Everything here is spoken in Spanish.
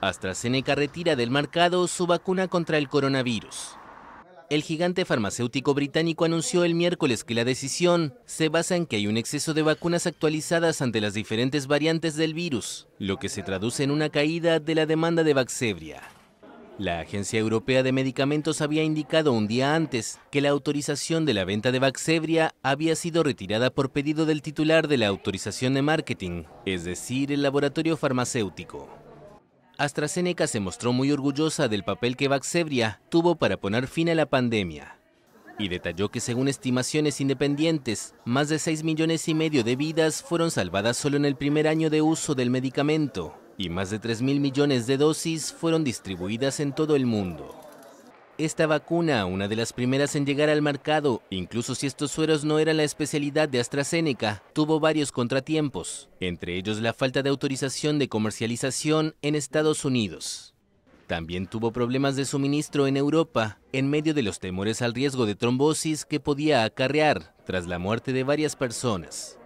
AstraZeneca retira del mercado su vacuna contra el coronavirus. El gigante farmacéutico británico anunció el miércoles que la decisión se basa en que hay un exceso de vacunas actualizadas ante las diferentes variantes del virus, lo que se traduce en una caída de la demanda de Vaxzevria. La Agencia Europea de Medicamentos había indicado un día antes que la autorización de la venta de Vaxzevria había sido retirada por pedido del titular de la autorización de marketing, es decir, el laboratorio farmacéutico. AstraZeneca se mostró muy orgullosa del papel que Vaxzevria tuvo para poner fin a la pandemia y detalló que según estimaciones independientes, más de 6 millones y medio de vidas fueron salvadas solo en el primer año de uso del medicamento y más de 3 mil millones de dosis fueron distribuidas en todo el mundo esta vacuna, una de las primeras en llegar al mercado, incluso si estos sueros no eran la especialidad de AstraZeneca, tuvo varios contratiempos, entre ellos la falta de autorización de comercialización en Estados Unidos. También tuvo problemas de suministro en Europa, en medio de los temores al riesgo de trombosis que podía acarrear tras la muerte de varias personas.